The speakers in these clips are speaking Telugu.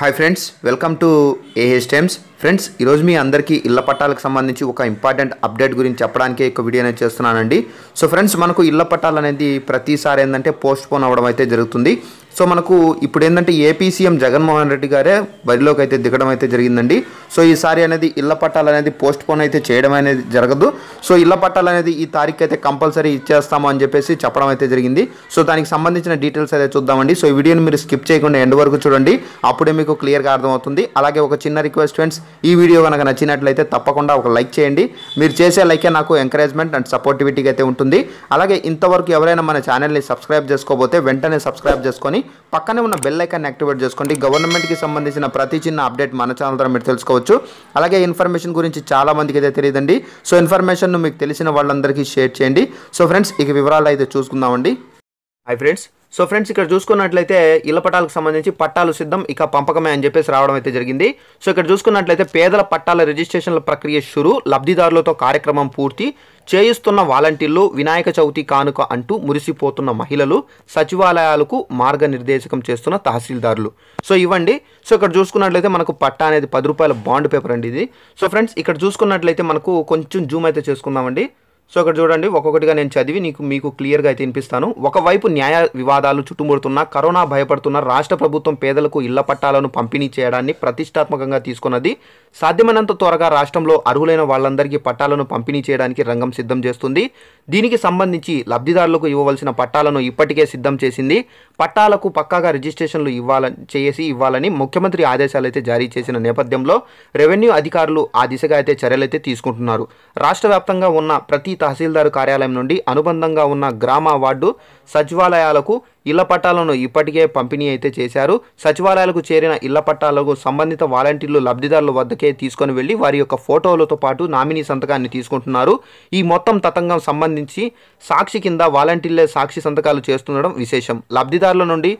hi friends welcome to A H Times friends ఈరోజు మీ అందరికీ ఇళ్ల పట్టాలకు సంబంధించి ఒక ఇంపార్టెంట్ అప్డేట్ గురించి చెప్పడానికే ఒక వీడియో అనేది చేస్తున్నానండి సో ఫ్రెండ్స్ మనకు ఇళ్ల పట్టాలు అనేది ప్రతిసారి ఏంటంటే పోస్ట్ పోన్ అవ్వడం అయితే జరుగుతుంది సో మనకు ఇప్పుడు ఏంటంటే ఏపీ సీఎం జగన్మోహన్ రెడ్డి గారే బరిలోకి అయితే దిగడం అయితే జరిగిందండి సో ఈసారి అనేది ఇళ్ల పట్టాలు అనేది పోస్ట్ పోన్ అయితే చేయడం అనేది జరగదు సో ఇళ్ల పట్టాలు అనేది ఈ తారీఖు అయితే కంపల్సరీ ఇచ్చేస్తాము అని చెప్పేసి చెప్పడం అయితే జరిగింది సో దానికి సంబంధించిన డీటెయిల్స్ అయితే చూద్దామండి సో ఈ వీడియోని మీరు స్కిప్ చేయకుండా ఎండ్ వరకు చూడండి అప్పుడే మీకు క్లియర్గా అర్థమవుతుంది అలాగే ఒక చిన్న రిక్వెస్ట్ ఫ్రెండ్స్ ఈ వీడియో కనుక నచ్చినట్లయితే తప్పకుండా ఒక లైక్ చేయండి మీరు చేసే లైకే నాకు ఎంకరేజ్మెంట్ అండ్ సపోర్టివిటీగా అయితే ఉంటుంది అలాగే ఇంతవరకు ఎవరైనా మన ఛానల్ని సబ్స్క్రైబ్ చేసుకోబోతే వెంటనే సబ్స్క్రైబ్ చేసుకొని పక్కనే ఉన్న బెల్ ఐకాన్ యాక్టివేట్ చేసుకోండి గవర్నమెంట్కి సంబంధించిన ప్రతి చిన్న అప్డేట్ మన ఛానల్ ద్వారా మీరు తెలుసుకోవచ్చు అలాగే ఇన్ఫర్మేషన్ గురించి చాలామందికి అయితే తెలియదండి సో ఇన్ఫర్మేషన్ మీకు తెలిసిన వాళ్ళందరికీ షేర్ చేయండి సో ఫ్రెండ్స్ ఇక వివరాలు అయితే చూసుకుందామండి హాయ్ ఫ్రెండ్స్ సో ఫ్రెండ్స్ ఇక్కడ చూసుకున్నట్లయితే ఇళ్ల పట్టాలకు సంబంధించి పట్టాలు సిద్ధం ఇక పంపకమే అని చెప్పేసి రావడం అయితే జరిగింది సో ఇక్కడ చూసుకున్నట్లయితే పేదల పట్టాల రిజిస్ట్రేషన్ల ప్రక్రియ షురు లబ్ధిదారులతో కార్యక్రమం పూర్తి చేయిస్తున్న వాలంటీర్లు వినాయక చవితి కానుక అంటూ మురిసిపోతున్న మహిళలు సచివాలయాలకు మార్గనిర్దేశకం చేస్తున్న తహసీల్దారులు సో ఇవ్వండి సో ఇక్కడ చూసుకున్నట్లయితే మనకు పట్టా అనేది పది రూపాయల బాండ్ పేపర్ అండి ఇది సో ఫ్రెండ్స్ ఇక్కడ చూసుకున్నట్లయితే మనకు కొంచెం జూమ్ అయితే చేసుకుందామండి సో ఇక్కడ చూడండి ఒక్కొక్కటిగా నేను చదివి నీకు మీకు క్లియర్గా అయితే వినిపిస్తాను ఒకవైపు న్యాయ వివాదాలు చుట్టుముడుతున్న కరోనా భయపడుతున్న రాష్ట్ర ప్రభుత్వం పేదలకు ఇళ్ల పట్టాలను పంపిణీ చేయడాన్ని ప్రతిష్టాత్మకంగా తీసుకున్నది సాధ్యమైనంత త్వరగా రాష్ట్రంలో అర్హులైన వాళ్ళందరికీ పట్టాలను పంపిణీ చేయడానికి రంగం సిద్ధం చేస్తుంది దీనికి సంబంధించి లబ్ధిదారులకు ఇవ్వవలసిన పట్టాలను ఇప్పటికే సిద్ధం చేసింది పట్టాలకు పక్కాగా రిజిస్ట్రేషన్లు ఇవ్వాలని చేసి ఇవ్వాలని ముఖ్యమంత్రి ఆదేశాలు అయితే జారీ చేసిన నేపథ్యంలో రెవెన్యూ అధికారులు ఆ దిశగా అయితే చర్యలైతే తీసుకుంటున్నారు రాష్ట్ర వ్యాప్తంగా ఉన్న ప్రతి తహసీల్దార్ కార్యాలయం నుండి అనుబంధంగా ఉన్న గ్రామ వార్డు సచివాలయాలకు ఇళ్ల పట్టాలను ఇప్పటికే పంపిణీ అయితే చేశారు సచివాలయాలకు చేరిన ఇళ్ల పట్టాలకు సంబంధిత వాలంటీర్లు లబ్ధిదారుల వద్దకే తీసుకొని వెళ్ళి వారి యొక్క ఫోటోలతో పాటు నామినీ సంతకాన్ని తీసుకుంటున్నారు ఈ మొత్తం తతంగం సంబంధించి సాక్షి కింద వాలంటీర్లే సాక్షి సంతకాలు చేస్తుండడం విశేషం లబ్ధిదారుల నుండి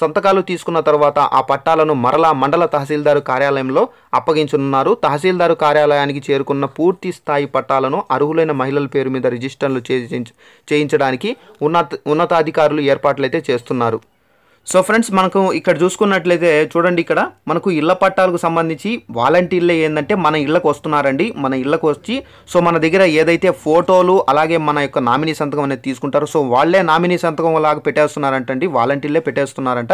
సంతకాలు తీసుకున్న తర్వాత ఆ పట్టాలను మరలా మండల తహసీల్దారు కార్యాలయంలో అప్పగించనున్నారు తహసీల్దారు కార్యాలయానికి చేరుకున్న పూర్తి స్థాయి పట్టాలను అర్హులైన మహిళల పేరు మీద రిజిస్టర్లు చేయించడానికి ఉన్నత ఉన్నతాధికారులు ఏర్పాట్లయితే చేస్తున్నారు సో ఫ్రెండ్స్ మనకు ఇక్కడ చూసుకున్నట్లయితే చూడండి ఇక్కడ మనకు ఇళ్ల పట్టాలకు సంబంధించి వాలంటీర్లే ఏంటంటే మన ఇళ్ళకు వస్తున్నారండి మన ఇళ్ళకు వచ్చి సో మన దగ్గర ఏదైతే ఫోటోలు అలాగే మన యొక్క నామినీ సంతకం అనేది తీసుకుంటారు సో వాళ్ళే నామినీ సంతకం లాగా పెట్టేస్తున్నారంటండి వాలంటీర్లే పెట్టేస్తున్నారంట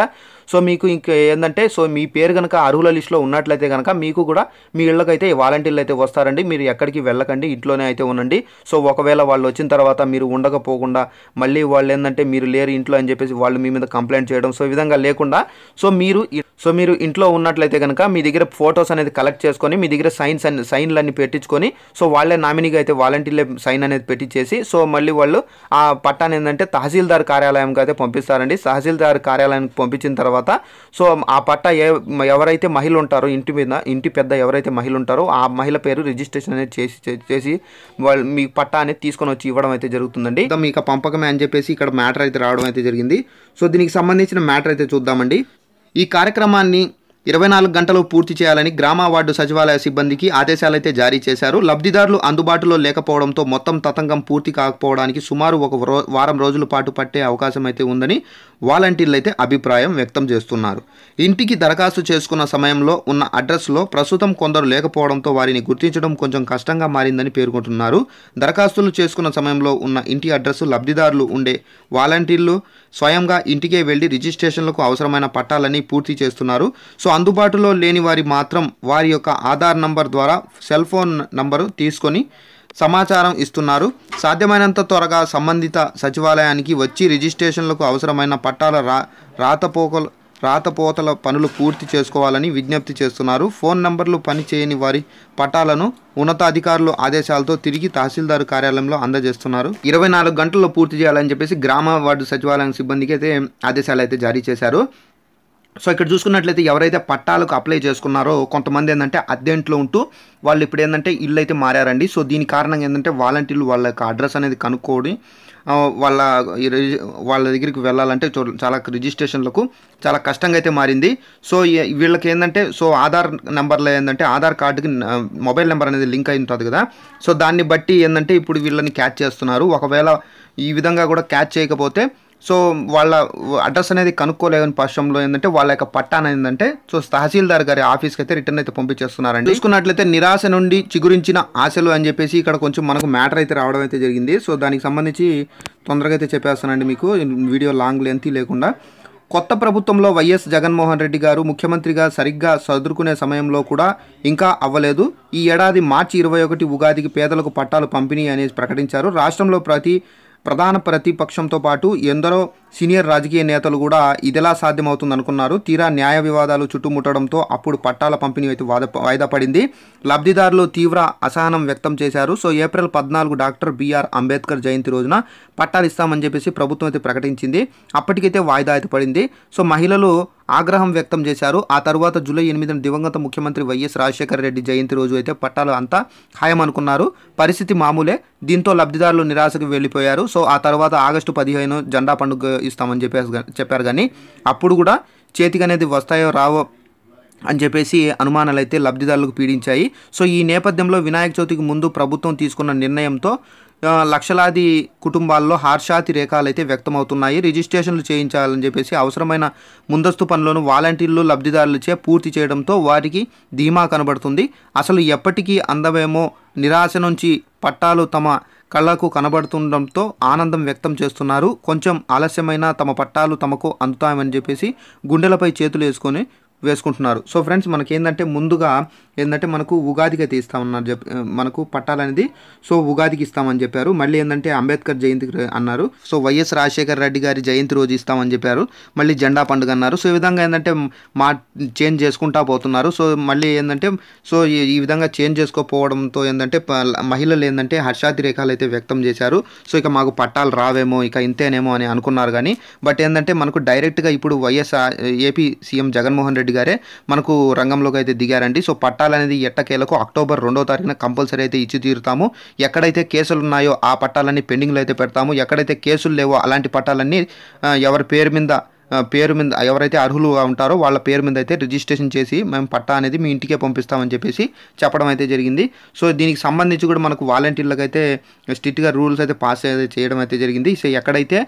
సో మీకు ఇంకా ఏంటంటే సో మీ పేరు కనుక అర్హుల లిస్టులో ఉన్నట్లయితే కనుక మీకు కూడా మీ ఇళ్ళకైతే ఈ వాలంటీర్లు అయితే వస్తారండి మీరు ఎక్కడికి వెళ్ళకండి ఇంట్లోనే అయితే ఉండండి సో ఒకవేళ వాళ్ళు వచ్చిన తర్వాత మీరు ఉండకపోకుండా మళ్ళీ వాళ్ళు ఏంటంటే మీరు లేరు ఇంట్లో అని చెప్పేసి వాళ్ళు మీ మీద కంప్లైంట్ చేయడం సో ఈ విధంగా లేకుండా సో మీరు సో మీరు ఇంట్లో ఉన్నట్లయితే కనుక మీ దగ్గర ఫొటోస్ అనేది కలెక్ట్ చేసుకొని మీ దగ్గర సైన్స్ అండ్ సైన్లన్నీ పెట్టించుకొని సో వాళ్ళే నామినీగా అయితే వాలంటీర్లే సైన్ అనేది పెట్టించేసి సో మళ్ళీ వాళ్ళు ఆ పట్టాన్ని ఏంటంటే తహసీల్దార్ కార్యాలయంకి అయితే పంపిస్తారండి తహసీల్దార్ కార్యాలయానికి పంపించిన తర్వాత సో ఆ పట్టా ఏ ఎవరైతే మహిళ ఉంటారో ఇంటి మీద ఇంటి పెద్ద ఎవరైతే మహిళ ఉంటారో ఆ మహిళ పేరు రిజిస్ట్రేషన్ అనేది చేసి చేసి వాళ్ళు మీ పట్టా అనేది తీసుకొని వచ్చి ఇవ్వడం అయితే జరుగుతుందండి మీకు పంపకమే అని చెప్పేసి ఇక్కడ మ్యాటర్ అయితే రావడం అయితే జరిగింది సో దీనికి సంబంధించిన మ్యాటర్ అయితే చూద్దామండి ఈ కార్యక్రమాన్ని ఇరవై నాలుగు గంటలు పూర్తి చేయాలని గ్రామ వార్డు సచివాలయ సిబ్బందికి ఆదేశాలైతే జారీ చేశారు లబ్ధిదారులు అందుబాటులో లేకపోవడంతో మొత్తం తతంగం పూర్తి కాకపోవడానికి సుమారు ఒక వారం రోజుల పాటు పట్టే అవకాశం అయితే ఉందని వాలంటీర్లు అయితే అభిప్రాయం వ్యక్తం చేస్తున్నారు ఇంటికి దరఖాస్తు చేసుకున్న సమయంలో ఉన్న అడ్రస్లో ప్రస్తుతం కొందరు లేకపోవడంతో వారిని గుర్తించడం కొంచెం కష్టంగా మారిందని పేర్కొంటున్నారు దరఖాస్తులు చేసుకున్న సమయంలో ఉన్న ఇంటి అడ్రస్ లబ్ధిదారులు ఉండే వాలంటీర్లు స్వయంగా ఇంటికే వెళ్లి రిజిస్ట్రేషన్లకు అవసరమైన పట్టాలని పూర్తి చేస్తున్నారు సో అందుబాటులో లేని వారి మాత్రం వారి యొక్క ఆధార్ నంబర్ ద్వారా సెల్ ఫోన్ నంబరు తీసుకొని సమాచారం ఇస్తున్నారు సాధ్యమైనంత త్వరగా సంబంధిత సచివాలయానికి వచ్చి రిజిస్ట్రేషన్లకు అవసరమైన పట్టాల రా రాతపోకలు రాతపోతల పనులు పూర్తి చేసుకోవాలని విజ్ఞప్తి చేస్తున్నారు ఫోన్ నంబర్లు పనిచేయని వారి పట్టాలను ఉన్నతాధికారులు ఆదేశాలతో తిరిగి తహసీల్దారు కార్యాలయంలో అందజేస్తున్నారు ఇరవై నాలుగు గంటల్లో పూర్తి చేయాలని చెప్పేసి గ్రామ వార్డు సచివాలయం సిబ్బందికి అయితే ఆదేశాలు అయితే జారీ చేశారు సో ఇక్కడ చూసుకున్నట్లయితే ఎవరైతే పట్టాలకు అప్లై చేసుకున్నారో కొంతమంది ఏంటంటే అద్దెంట్లో ఉంటూ వాళ్ళు ఇప్పుడు ఏంటంటే ఇల్లు అయితే మారారండి సో దీని కారణంగా ఏంటంటే వాలంటీర్లు వాళ్ళ యొక్క అడ్రస్ అనేది కనుక్కోడి వాళ్ళ వాళ్ళ దగ్గరికి వెళ్ళాలంటే చాలా రిజిస్ట్రేషన్లకు చాలా కష్టంగా అయితే మారింది సో వీళ్ళకి ఏంటంటే సో ఆధార్ నెంబర్లో ఏంటంటే ఆధార్ కార్డుకి మొబైల్ నెంబర్ అనేది లింక్ అయి ఉంటుంది కదా సో దాన్ని బట్టి ఏంటంటే ఇప్పుడు వీళ్ళని క్యాచ్ చేస్తున్నారు ఒకవేళ ఈ విధంగా కూడా క్యాచ్ చేయకపోతే సో వాళ్ళ అడ్రస్ అనేది కనుక్కోలేని పక్షంలో ఏంటంటే వాళ్ళ యొక్క పట్టా ఏంటంటే సో తహసీల్దార్ గారి ఆఫీస్కి అయితే రిటర్న్ అయితే పంపించేస్తున్నారండి చూసుకున్నట్లయితే నిరాశ నుండి చిగురించిన ఆశలు అని చెప్పేసి ఇక్కడ కొంచెం మనకు మ్యాటర్ అయితే రావడం అయితే జరిగింది సో దానికి సంబంధించి తొందరగా అయితే చెప్పేస్తానండి మీకు వీడియో లాంగ్ లెంత్ లేకుండా కొత్త ప్రభుత్వంలో వైఎస్ జగన్మోహన్ రెడ్డి గారు ముఖ్యమంత్రిగా సరిగ్గా సదురుకునే సమయంలో కూడా ఇంకా అవ్వలేదు ఈ ఏడాది మార్చి ఇరవై ఒకటి ఉగాదికి పేదలకు పట్టాలు పంపిణీ అనేది ప్రకటించారు రాష్ట్రంలో ప్రతి ప్రధాన ప్రతిపక్షంతో పాటు ఎందరో సీనియర్ రాజకీయ నేతలు కూడా ఇదిలా సాధ్యమవుతుందనుకున్నారు తీరా న్యాయ వివాదాలు చుట్టుముట్టడంతో అప్పుడు పట్టాల పంపిణీ అయితే వాద వాయిదా పడింది లబ్ధిదారులు తీవ్ర అసహనం వ్యక్తం చేశారు సో ఏప్రిల్ పద్నాలుగు డాక్టర్ బీఆర్ అంబేద్కర్ జయంతి రోజున పట్టాలు ఇస్తామని చెప్పేసి ప్రభుత్వం అయితే ప్రకటించింది అప్పటికైతే వాయిదా అయితే పడింది సో మహిళలు ఆగ్రహం వ్యక్తం చేశారు ఆ తర్వాత జూలై ఎనిమిదిన దివంగత ముఖ్యమంత్రి వైఎస్ రాజశేఖర రెడ్డి జయంతి రోజు అయితే పట్టాలు అంతా ఖాయమనుకున్నారు పరిస్థితి మామూలే దీంతో లబ్ధిదారులు నిరాశకు వెళ్ళిపోయారు సో ఆ తర్వాత ఆగస్టు పదిహేను జెండా పండుగ ఇస్తామని చెప్పేసి చెప్పారు కానీ అప్పుడు కూడా చేతికి అనేది వస్తాయో రావో అని చెప్పేసి అనుమానాలు అయితే లబ్ధిదారులకు పీడించాయి సో ఈ నేపథ్యంలో వినాయక చవితికి ముందు ప్రభుత్వం తీసుకున్న నిర్ణయంతో లక్షలాది కుటుంబాల్లో హార్షాతి రేఖాలు అయితే వ్యక్తమవుతున్నాయి రిజిస్ట్రేషన్లు చేయించాలని చెప్పేసి అవసరమైన ముందస్తు పనులను వాలంటీర్లు లబ్ధిదారులచే పూర్తి చేయడంతో వారికి ధీమా కనబడుతుంది అసలు ఎప్పటికీ అందమేమో నిరాశ నుంచి పట్టాలు తమ కళ్ళకు కనబడుతుండటంతో ఆనందం వ్యక్తం చేస్తున్నారు కొంచెం ఆలస్యమైన తమ పట్టాలు తమకు అందుతాయని చెప్పేసి గుండెలపై చేతులు వేసుకొని వేసుకుంటున్నారు సో ఫ్రెండ్స్ మనకి ఏంటంటే ముందుగా ఏంటంటే మనకు ఉగాదిగా తీస్తామన్నారు చెప్ మనకు పట్టాలు అనేది సో ఉగాదికి ఇస్తామని చెప్పారు మళ్ళీ ఏంటంటే అంబేద్కర్ జయంతి అన్నారు సో వైఎస్ రాజశేఖర రెడ్డి గారి జయంతి రోజు ఇస్తామని చెప్పారు మళ్ళీ జెండా పండుగ అన్నారు సో ఈ విధంగా ఏంటంటే మా చేంజ్ చేసుకుంటా పోతున్నారు సో మళ్ళీ ఏంటంటే సో ఈ విధంగా చేంజ్ చేసుకోకపోవడంతో ఏంటంటే మహిళలు ఏంటంటే హర్షాతిరేకాలు అయితే వ్యక్తం చేశారు సో ఇక మాకు పట్టాలు రావేమో ఇక ఇంతేనేమో అని అనుకున్నారు కానీ బట్ ఏంటంటే మనకు డైరెక్ట్గా ఇప్పుడు YS AP CM Jaganmohan Reddy Reddy గారే మనకు రంగంలోకి అయితే దిగారండి సో పట్టాలనేది ఎట్టకేలకు అక్టోబర్ రెండో తారీఖున కంపల్సరీ అయితే ఇచ్చి తీరుతాము ఎక్కడైతే కేసులు ఉన్నాయో ఆ పట్టాలన్నీ పెండింగ్లో అయితే పెడతాము ఎక్కడైతే కేసులు లేవో అలాంటి పట్టాలన్నీ ఎవరి పేరు మీద పేరు మీద ఎవరైతే అర్హులుగా ఉంటారో వాళ్ళ పేరు మీద అయితే రిజిస్ట్రేషన్ చేసి మేము పట్టా అనేది మీ ఇంటికే పంపిస్తామని చెప్పేసి చెప్పడం అయితే జరిగింది సో దీనికి సంబంధించి కూడా మనకు వాలంటీర్లకు అయితే స్ట్రిక్ట్గా రూల్స్ అయితే పాస్ చేయడం అయితే జరిగింది సో ఎక్కడైతే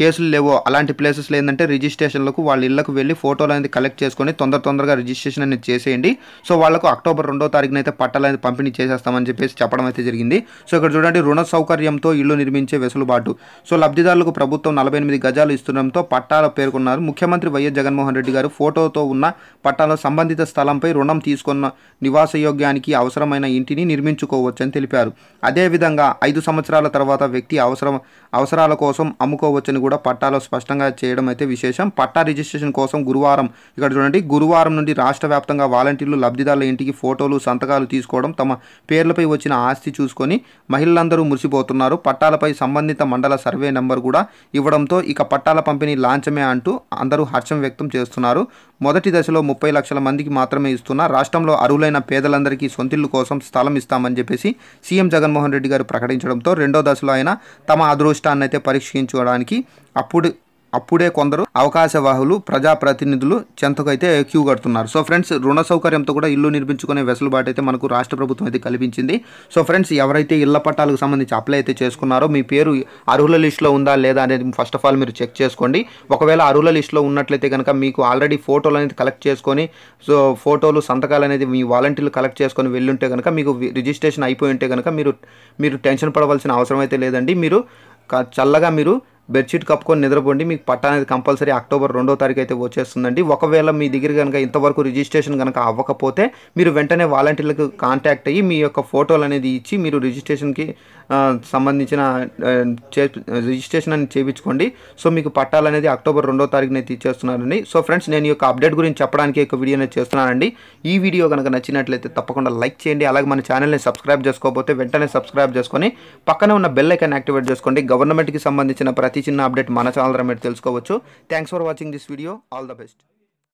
కేసులు లేవో అలాంటి ప్లేసెస్లో ఏంటంటే రిజిస్ట్రేషన్లకు వాళ్ళ ఇళ్లకు వెళ్ళి ఫోటోలు అనేది కలెక్ట్ చేసుకొని తొందర తొందరగా రిజిస్ట్రేషన్ అనేది చేసేయండి సో వాళ్ళకు అక్టోబర్ రెండో తారీఖున అయితే పట్టాలు అనేది పంపిణీ చేసేస్తామని చెప్పేసి చెప్పడం అయితే జరిగింది సో ఇక్కడ చూడండి రుణ సౌకర్యంతో ఇల్లు నిర్మించే వెసులుబాటు సో లబ్ధిదారులకు ప్రభుత్వం నలభై ఎనిమిది గజాలు ఇస్తుండడంతో పట్టాల పేరు పేర్కొన్నారు ముఖ్యమంత్రి వైఎస్ జగన్మోహన్ రెడ్డి గారు ఫోటోతో ఉన్న పట్టాలో సంబంధిత స్థలంపై రుణం తీసుకున్న నివాసయోగ్యానికి అవసరమైన ఇంటిని నిర్మించుకోవచ్చని తెలిపారు అదేవిధంగా ఐదు సంవత్సరాల తర్వాత వ్యక్తి అవసరం అవసరాల కోసం అమ్ముకోవచ్చని కూడా పట్టాలో స్పష్టంగా చేయడం అయితే విశేషం పట్టా రిజిస్ట్రేషన్ కోసం గురువారం ఇక్కడ చూడండి గురువారం నుండి రాష్ట్ర వ్యాప్తంగా వాలంటీర్లు లబ్ధిదారుల ఇంటికి ఫోటోలు సంతకాలు తీసుకోవడం తమ పేర్లపై వచ్చిన ఆస్తి చూసుకొని మహిళలందరూ మురిసిపోతున్నారు పట్టాలపై సంబంధిత మండల సర్వే నెంబర్ కూడా ఇవ్వడంతో ఇక పట్టాల పంపిణీ లాంఛమే అంటూ అంటూ అందరూ హర్షం వ్యక్తం చేస్తున్నారు మొదటి దశలో ముప్పై లక్షల మందికి మాత్రమే ఇస్తున్న రాష్ట్రంలో అరువులైన పేదలందరికీ సొంతిల్లు కోసం స్థలం ఇస్తామని చెప్పేసి సీఎం జగన్మోహన్ రెడ్డి గారు ప్రకటించడంతో రెండో దశలో ఆయన తమ అదృష్టాన్ని అయితే పరీక్షించుకోవడానికి అప్పుడు అప్పుడే కొందరు అవకాశవాహులు ప్రజాప్రతినిధులు చెంతకైతే క్యూ కడుతున్నారు సో ఫ్రెండ్స్ రుణ సౌకర్యంతో కూడా ఇల్లు నిర్మించుకునే వెసులుబాటు అయితే మనకు రాష్ట్ర ప్రభుత్వం అయితే కల్పించింది సో ఫ్రెండ్స్ ఎవరైతే ఇళ్ల పట్టాలకు సంబంధించి అప్లై అయితే చేసుకున్నారో మీ పేరు అర్హుల లిస్టులో ఉందా లేదా అనేది ఫస్ట్ ఆఫ్ ఆల్ మీరు చెక్ చేసుకోండి ఒకవేళ అర్హుల లిస్టులో ఉన్నట్లయితే కనుక మీకు ఆల్రెడీ ఫోటోలు అనేది కలెక్ట్ చేసుకొని సో ఫోటోలు సంతకాలు అనేది మీ వాలంటీర్లు కలెక్ట్ చేసుకొని వెళ్ళుంటే కనుక మీకు రిజిస్ట్రేషన్ అయిపోయి ఉంటే కనుక మీరు మీరు టెన్షన్ పడవలసిన అవసరం అయితే లేదండి మీరు చల్లగా మీరు బెడ్షీట్ కప్పుకొని నిద్రపోండి మీకు పట్టా అనేది కంపల్సరీ అక్టోబర్ రెండో తారీఖు అయితే వచ్చేస్తుందండి ఒకవేళ మీ దగ్గర కనుక ఇంతవరకు రిజిస్ట్రేషన్ కనుక అవ్వకపోతే మీరు వెంటనే వాలంటీర్లకు కాంటాక్ట్ అయ్యి మీ యొక్క ఫోటోలు అనేది ఇచ్చి మీరు రిజిస్ట్రేషన్కి సంబంధించిన రిజిస్ట్రేషన్ అని చేయించుకోండి సో మీకు పట్టాలు అనేది అక్టోబర్ రెండో తారీఖున అయితే ఇచ్చేస్తున్నానండి సో ఫ్రెండ్స్ నేను యొక్క అప్డేట్ గురించి చెప్పడానికి ఒక వీడియో చేస్తున్నానండి ఈ వీడియో కనుక నచ్చినట్లయితే తప్పకుండా లైక్ చేయండి అలాగే మన ఛానల్ని సబ్స్క్రైబ్ చేసుకోకపోతే వెంటనే సబ్స్క్రైబ్ చేసుకొని పక్కనే ఉన్న బెల్ ఐకాన్ యాక్టివేట్ చేసుకోండి గవర్నమెంట్కి సంబంధించిన ప్రతి ప్రతి చిన్న అప్డేట్ మన ఛానల్ ద్వారా మీరు తెలుసుకోవచ్చు thanks for watching this video all the best